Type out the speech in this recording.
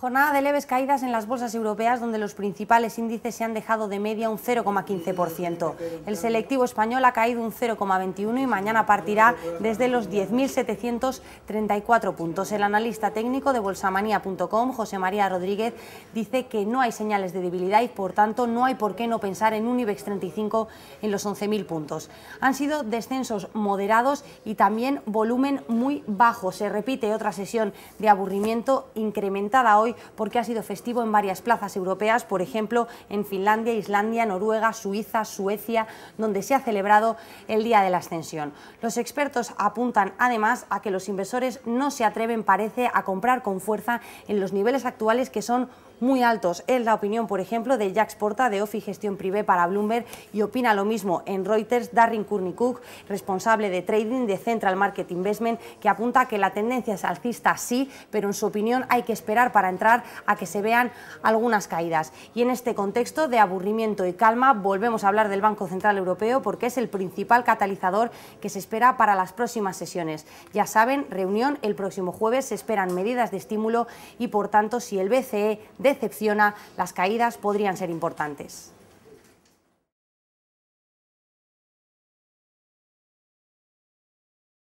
Jornada de leves caídas en las bolsas europeas donde los principales índices se han dejado de media un 0,15%. El selectivo español ha caído un 0,21 y mañana partirá desde los 10.734 puntos. El analista técnico de bolsamanía.com, José María Rodríguez, dice que no hay señales de debilidad y por tanto no hay por qué no pensar en un IBEX 35 en los 11.000 puntos. Han sido descensos moderados y también volumen muy bajo. Se repite otra sesión de aburrimiento incrementada hoy porque ha sido festivo en varias plazas europeas, por ejemplo en Finlandia, Islandia, Noruega, Suiza, Suecia, donde se ha celebrado el Día de la Ascensión. Los expertos apuntan además a que los inversores no se atreven, parece, a comprar con fuerza en los niveles actuales que son muy altos. Es la opinión, por ejemplo, de Jack Porta de Office Gestión Privé para Bloomberg y opina lo mismo en Reuters Darren Kurnikuk, responsable de trading de Central Market Investment, que apunta que la tendencia es alcista sí, pero en su opinión hay que esperar para a que se vean algunas caídas. Y en este contexto de aburrimiento y calma volvemos a hablar del Banco Central Europeo porque es el principal catalizador que se espera para las próximas sesiones. Ya saben, reunión el próximo jueves, se esperan medidas de estímulo y por tanto si el BCE decepciona, las caídas podrían ser importantes.